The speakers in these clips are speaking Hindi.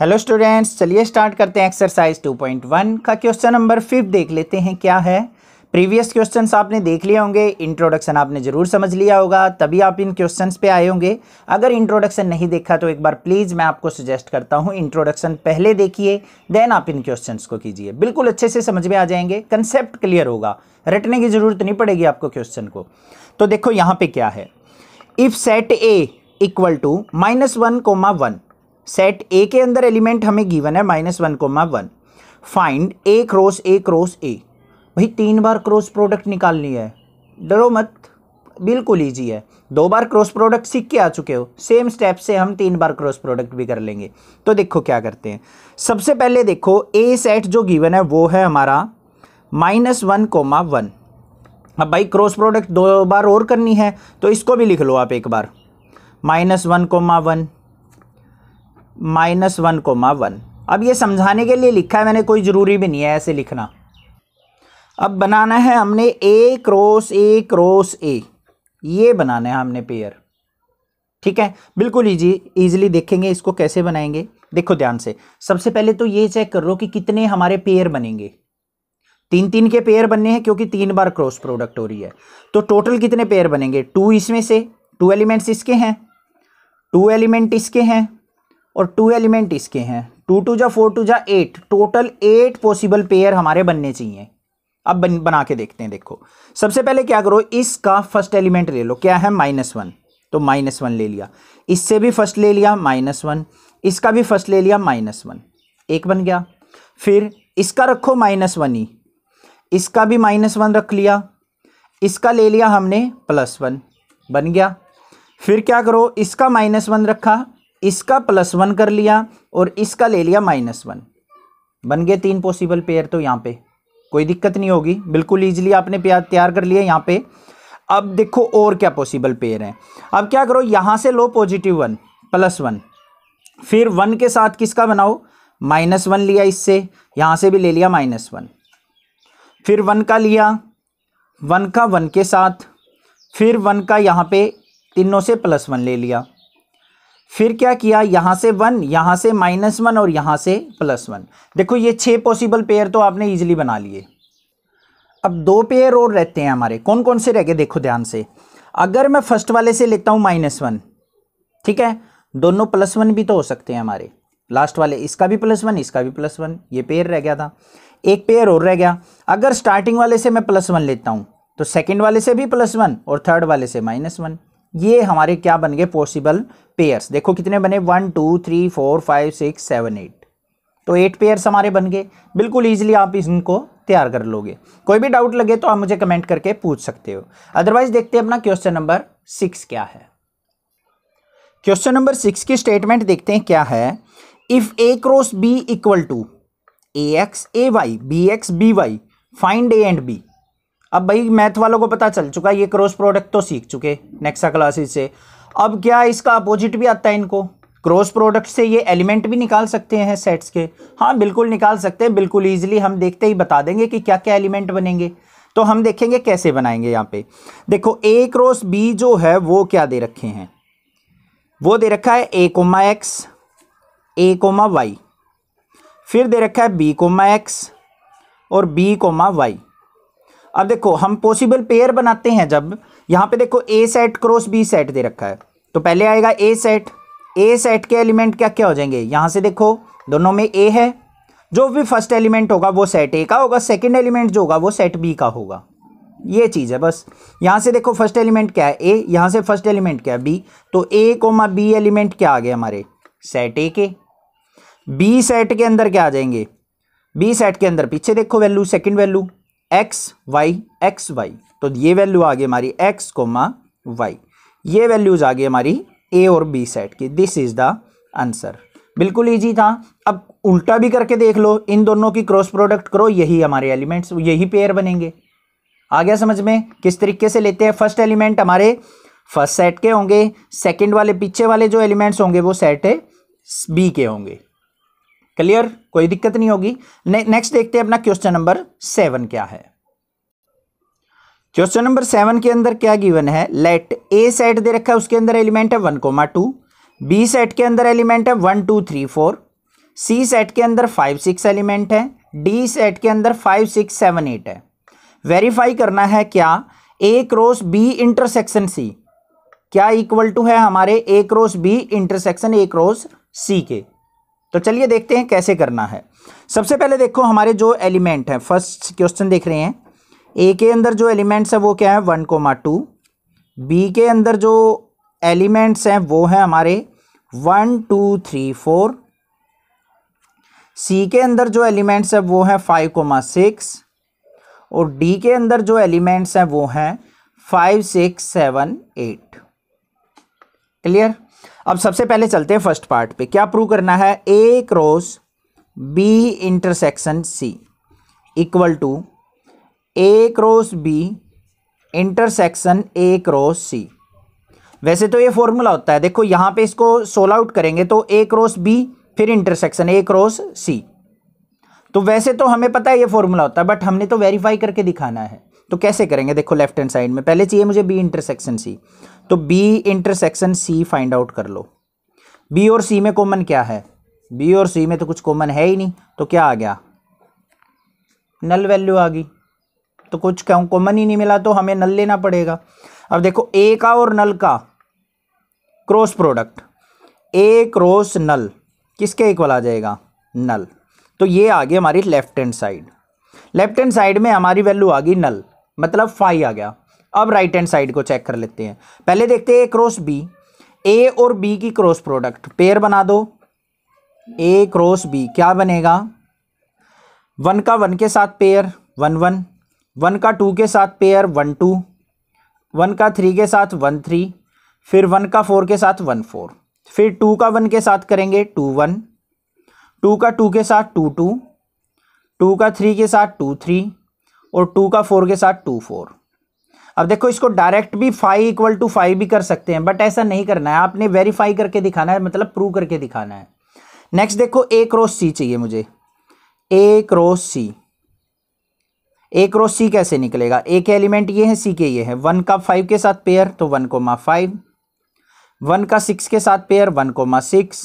हेलो स्टूडेंट्स चलिए स्टार्ट करते हैं एक्सरसाइज 2.1 का क्वेश्चन नंबर फिफ्थ देख लेते हैं क्या है प्रीवियस क्वेश्चंस आपने देख लिए होंगे इंट्रोडक्शन आपने जरूर समझ लिया होगा तभी आप इन क्वेश्चंस पे आए होंगे अगर इंट्रोडक्शन नहीं देखा तो एक बार प्लीज़ मैं आपको सजेस्ट करता हूँ इंट्रोडक्शन पहले देखिए देन आप इन क्वेश्चंस को कीजिए बिल्कुल अच्छे से समझ में आ जाएंगे कंसेप्ट क्लियर होगा रटने की ज़रूरत नहीं पड़ेगी आपको क्वेश्चन को तो देखो यहाँ पर क्या है if set A equal to minus one comma one set A के अंदर एलिमेंट हमें गिवन है minus one comma one find A cross A cross A भाई तीन बार क्रॉस प्रोडक्ट निकालनी है डरो मत बिल्कुल ईजी है दो बार क्रॉस प्रोडक्ट सीख के आ चुके हो सेम स्टेप से हम तीन बार क्रॉस प्रोडक्ट भी कर लेंगे तो देखो क्या करते हैं सबसे पहले देखो ए सेट जो गिवन है वो है हमारा माइनस वन कोमा वन अब भाई क्रॉस प्रोडक्ट दो बार और करनी है तो इसको भी लिख लो आप एक बार minus one comma one minus one comma one अब ये समझाने के लिए लिखा है मैंने कोई ज़रूरी भी नहीं है ऐसे लिखना अब बनाना है हमने ए क्रॉस ए क्रॉस ए ये बनाना है हमने पेयर ठीक है बिल्कुल ईजी ईजिली देखेंगे इसको कैसे बनाएंगे देखो ध्यान से सबसे पहले तो ये चेक कर लो कि कितने हमारे पेयर बनेंगे तीन तीन के पेयर बनने हैं क्योंकि तीन बार क्रॉस प्रोडक्ट हो रही है तो टोटल कितने पेयर बनेंगे टू इसमें से टू एलिमेंट्स इसके हैं टू एलिमेंट इसके हैं और टू एलिमेंट इसके हैं टू टू जा फोर टू जा eight total eight possible pair हमारे बनने चाहिए अब बन, बना के देखते हैं देखो सबसे पहले क्या करो इसका फर्स्ट एलिमेंट ले लो क्या है माइनस वन तो माइनस वन ले लिया इससे भी फर्स्ट ले लिया माइनस वन इसका भी फर्स्ट ले लिया माइनस वन एक बन गया फिर इसका रखो माइनस वन ही इसका भी माइनस वन रख लिया इसका ले लिया हमने प्लस वन बन गया फिर क्या करो इसका माइनस वन रखा इसका प्लस वन कर लिया और इसका ले लिया माइनस वन बन गए तीन पॉसिबल पेयर तो यहाँ पे कोई दिक्कत नहीं होगी बिल्कुल ईजिली आपने प्यार तैयार कर लिया यहाँ पे अब देखो और क्या पॉसिबल पेयर हैं अब क्या करो यहाँ से लो पॉजिटिव वन प्लस वन फिर वन के साथ किसका बनाओ माइनस वन लिया इससे यहाँ से भी ले लिया माइनस वन फिर वन का लिया वन का वन के साथ फिर वन का यहाँ पे तीनों से प्लस वन ले लिया फिर क्या किया यहाँ से वन यहाँ से माइनस वन और यहाँ से प्लस वन देखो ये छः पॉसिबल पेयर तो आपने ईजिली बना लिए अब दो पेयर और रहते हैं हमारे कौन कौन से रह गए देखो ध्यान से अगर मैं फर्स्ट वाले से लेता हूँ माइनस वन ठीक है दोनों प्लस वन भी तो हो सकते हैं हमारे लास्ट वाले इसका भी प्लस वन इसका भी प्लस वन ये पेयर रह गया था एक पेयर और रह गया अगर स्टार्टिंग वाले से मैं प्लस वन लेता हूँ तो सेकेंड वाले से भी प्लस वन और थर्ड वाले से माइनस वन ये हमारे क्या बन गए पॉसिबल पेयर्स देखो कितने बने one two three four five six seven eight तो एट पेयर्स हमारे बन गए बिल्कुल ईजिली आप इनको तैयार कर लोगे कोई भी डाउट लगे तो आप मुझे कमेंट करके पूछ सकते हो अदरवाइज देखते हैं अपना क्वेश्चन नंबर सिक्स क्या है क्वेश्चन नंबर सिक्स की स्टेटमेंट देखते हैं क्या है if A cross B equal to A X A Y B X B Y find A and B अब भाई मैथ वालों को पता चल चुका ये क्रॉस प्रोडक्ट तो सीख चुके नेक्सा क्लासेस से अब क्या इसका अपोजिट भी आता है इनको क्रॉस प्रोडक्ट से ये एलिमेंट भी निकाल सकते हैं सेट्स के हाँ बिल्कुल निकाल सकते हैं बिल्कुल ईजिली हम देखते ही बता देंगे कि क्या क्या एलिमेंट बनेंगे तो हम देखेंगे कैसे बनाएंगे यहाँ पे देखो ए क्रॉस बी जो है वो क्या दे रखे हैं वो दे रखा है A comma X A comma Y फिर दे रखा है बी कोमा एक्स और बी कोमा वाई अब देखो हम पॉसिबल पेयर बनाते हैं जब यहाँ पे देखो A set cross B set दे रखा है तो पहले आएगा ए सेट ए सेट के एलिमेंट क्या क्या हो जाएंगे यहाँ से देखो दोनों में ए है जो भी फर्स्ट एलिमेंट होगा वो सेट ए का होगा सेकेंड एलिमेंट जो होगा वो सेट बी का होगा ये चीज़ है बस यहाँ से देखो फर्स्ट एलिमेंट क्या है ए यहाँ से फर्स्ट एलिमेंट क्या है बी तो ए कोमा बी एलिमेंट क्या आ गए हमारे सेट ए के बी सेट के अंदर क्या आ जाएंगे बी सेट के अंदर पीछे देखो value second value X Y X Y तो ये वैल्यू आ गई हमारी एक्स कोमा वाई ये वैल्यूज आ गई हमारी ए और बी सेट की दिस इज द आंसर बिल्कुल ईजी था अब उल्टा भी करके देख लो इन दोनों की क्रॉस प्रोडक्ट करो यही हमारे एलिमेंट्स यही पेयर बनेंगे आ गया समझ में किस तरीके से लेते हैं फर्स्ट एलिमेंट हमारे फर्स्ट सेट के होंगे सेकंड वाले पीछे वाले जो एलिमेंट्स होंगे वो सेट है बी के होंगे क्लियर कोई दिक्कत नहीं होगी नेक्स्ट देखते हैं अपना क्वेश्चन नंबर सेवन क्या है क्वेश्चन नंबर सेवन के अंदर क्या गिवन है लेट ए सेट दे रखा है उसके अंदर एलिमेंट है one comma two B set के अंदर एलिमेंट है one two three four C set के अंदर फाइव सिक्स एलिमेंट है डी सेट के अंदर फाइव सिक्स सेवन एट है वेरीफाई करना है क्या A cross B intersection C क्या इक्वल टू है हमारे A cross B intersection A cross C के तो चलिए देखते हैं कैसे करना है सबसे पहले देखो हमारे जो एलिमेंट हैं फर्स्ट क्वेश्चन देख रहे हैं ए के अंदर जो एलिमेंट्स हैं वो क्या है वन कोमा टू बी के अंदर जो एलिमेंट्स हैं वो हैं हमारे one two three four C के अंदर जो एलिमेंट्स हैं वो हैं फाइव कोमा सिक्स और डी के अंदर जो एलिमेंट्स हैं वो हैं five six seven eight clear अब सबसे पहले चलते हैं फर्स्ट पार्ट पे क्या प्रूव करना है A cross B intersection C equal to A cross B intersection A cross C वैसे तो ये फॉर्मूला होता है देखो यहां पे इसको सोल आउट करेंगे तो ए क्रॉस बी फिर इंटरसेक्शन ए क्रॉस सी तो वैसे तो हमें पता है ये फॉर्मूला होता है बट हमने तो वेरीफाई करके दिखाना है तो कैसे करेंगे देखो लेफ्ट हैंड साइड में पहले चाहिए मुझे बी इंटरसेक्शन सी तो B intersection C find out कर लो बी और सी में कॉमन क्या है बी और सी में तो कुछ कॉमन है ही नहीं तो क्या आ गया नल वैल्यू आ गई तो कुछ क्यों कॉमन ही नहीं मिला तो हमें नल लेना पड़ेगा अब देखो ए का और नल का cross product A cross null किसके इक्वल आ जाएगा नल तो ये आ गई हमारी left hand side left hand side में हमारी वैल्यू आ गई नल मतलब फाइव आ गया अब राइट हैंड साइड को चेक कर लेते हैं पहले देखते हैं क्रॉस बी ए और बी की क्रॉस प्रोडक्ट पेयर बना दो ए क्रॉस बी क्या बनेगा वन का वन के साथ पेयर वन वन वन का टू के साथ पेयर वन टू वन का थ्री के साथ वन थ्री फिर वन का फोर के साथ वन फोर फिर टू का वन के साथ करेंगे टू वन टू का टू के साथ टू टू टू का थ्री के साथ टू थ्री और टू का फोर के साथ टू फोर अब देखो इसको डायरेक्ट भी फाइव इक्वल टू फाइव भी कर सकते हैं बट ऐसा नहीं करना है आपने वेरीफाई करके दिखाना है मतलब प्रूव करके दिखाना है नेक्स्ट देखो ए क्रॉस सी चाहिए मुझे ए क्रॉस सी ए क्रॉस सी कैसे निकलेगा ए के एलिमेंट ये है सी के ये है वन का फाइव के साथ पेयर तो वन को मा फाइव वन का सिक्स के साथ पेयर वन को मा सिक्स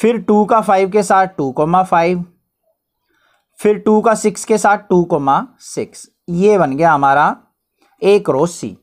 फिर टू का फाइव के साथ टू को मा फाइव फिर टू का सिक्स के साथ टू को मा सिक्स ये बन गया हमारा ए क्रॉस सी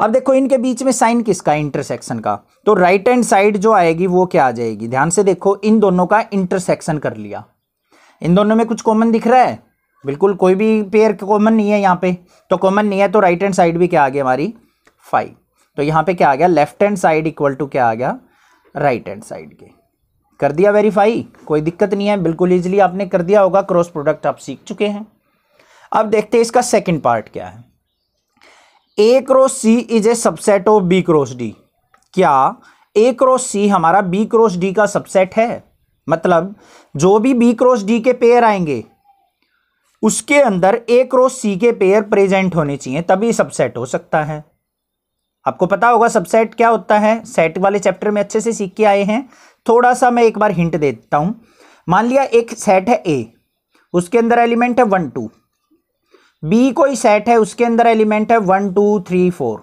अब देखो इनके बीच में साइन किसका इंटरसेक्शन का तो राइट हैंड साइड जो आएगी वो क्या आ जाएगी ध्यान से देखो इन दोनों का इंटरसेक्शन कर लिया इन दोनों में कुछ कॉमन दिख रहा है बिल्कुल कोई भी पेयर कॉमन नहीं है यहाँ पे तो कॉमन नहीं है तो राइट हैंड साइड भी क्या आ गया हमारी फाइव तो यहाँ पे क्या आ गया left hand side equal to क्या आ गया राइट हैंड साइड के कर दिया वेरीफाई कोई दिक्कत नहीं है बिल्कुल ईजिली आपने कर दिया होगा क्रॉस प्रोडक्ट आप सीख चुके हैं अब देखते हैं इसका सेकेंड पार्ट क्या है A cross C is a subset of B cross D क्या ए क्रॉस सी हमारा बी क्रॉस डी का सबसेट है मतलब जो भी बी क्रॉस डी के पेयर आएंगे उसके अंदर ए क्रॉस सी के पेयर प्रेजेंट होने चाहिए तभी सबसेट हो सकता है आपको पता होगा सबसेट क्या होता है सेट वाले चैप्टर में अच्छे से सीख के आए हैं थोड़ा सा मैं एक बार हिंट देता हूं मान लिया एक सेट है ए उसके अंदर एलिमेंट है वन टू बी कोई सेट है उसके अंदर एलिमेंट है वन टू थ्री फोर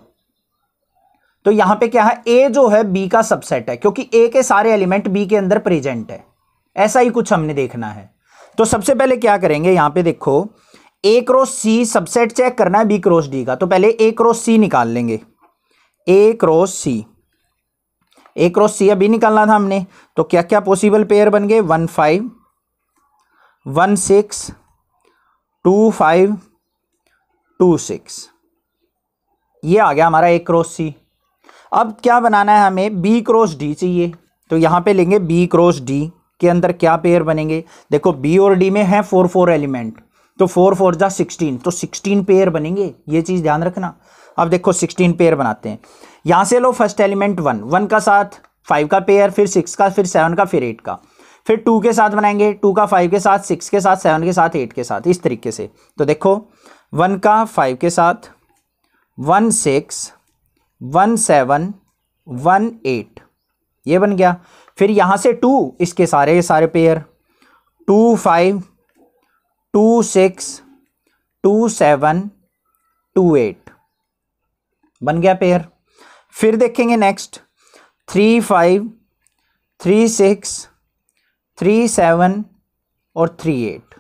तो यहां पे क्या है ए जो है बी का सबसेट है क्योंकि ए के सारे एलिमेंट बी के अंदर प्रेजेंट है ऐसा ही कुछ हमने देखना है तो सबसे पहले क्या करेंगे यहां पे देखो A cross C subset check करना है बी क्रॉस डी का तो पहले ए क्रॉस सी निकाल लेंगे ए क्रॉस सी ए क्रॉस सी अभी निकालना था हमने तो क्या क्या पॉसिबल पेयर बन गए one five one six two five two six ये आ गया हमारा ए क्रॉस सी अब क्या बनाना है हमें बी क्रॉस डी चाहिए तो यहाँ पे लेंगे बी क्रॉस डी के अंदर क्या पेयर बनेंगे देखो बी और डी में है फोर फोर एलिमेंट तो फोर फोर जा सिक्सटीन तो सिक्सटीन पेयर बनेंगे ये चीज़ ध्यान रखना अब देखो सिक्सटीन पेयर बनाते हैं यहाँ से लो फर्स्ट एलिमेंट वन वन का साथ फाइव का पेयर फिर सिक्स का फिर सेवन का फिर एट का फिर टू के साथ बनाएंगे टू का फाइव के साथ सिक्स के साथ सेवन के साथ एट के साथ इस तरीके से तो देखो वन का फाइव के साथ one six one seven one eight ये बन गया फिर यहाँ से टू इसके सारे सारे pair two five two six two seven two eight बन गया पेयर फिर देखेंगे next three five three six three seven और थ्री एट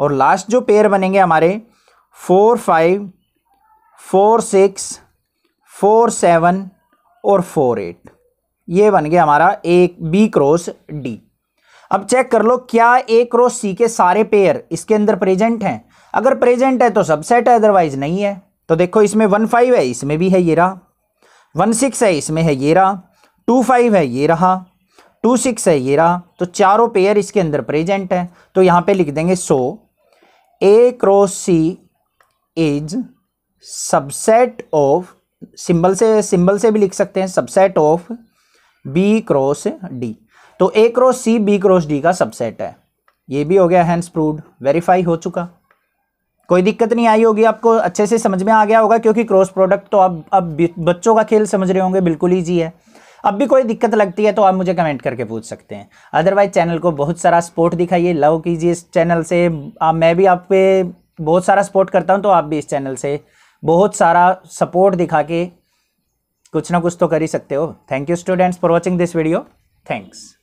और लास्ट जो पेयर बनेंगे हमारे four five four six four seven और फोर एट ये बन गया हमारा ए बी क्रॉस डी अब चेक कर लो क्या ए क्रॉस सी के सारे पेयर इसके अंदर प्रेजेंट हैं अगर प्रेजेंट है तो सबसेट है अदरवाइज नहीं है तो देखो इसमें वन फाइव है इसमें भी है ये रहा वन सिक्स है इसमें है ये रहा टू फाइव है ये रहा टू सिक्स है ये रहा तो चारों पेयर इसके अंदर प्रेजेंट है तो यहाँ पे लिख देंगे so A cross C is subset of symbol से सिंबल से भी लिख सकते हैं subset of B cross D तो A cross C B cross D का सबसेट है ये भी हो गया हैंस प्रूड वेरीफाई हो चुका कोई दिक्कत नहीं आई होगी आपको अच्छे से समझ में आ गया होगा क्योंकि क्रॉस प्रोडक्ट तो अब अब बच्चों का खेल समझ रहे होंगे बिल्कुल ईजी है अब भी कोई दिक्कत लगती है तो आप मुझे कमेंट करके पूछ सकते हैं अदरवाइज चैनल को बहुत सारा सपोर्ट दिखाइए लव कीजिए इस चैनल से आ, मैं भी आप पे बहुत सारा सपोर्ट करता हूँ तो आप भी इस चैनल से बहुत सारा सपोर्ट दिखा के कुछ ना कुछ तो कर ही सकते हो thank you students for watching this video thanks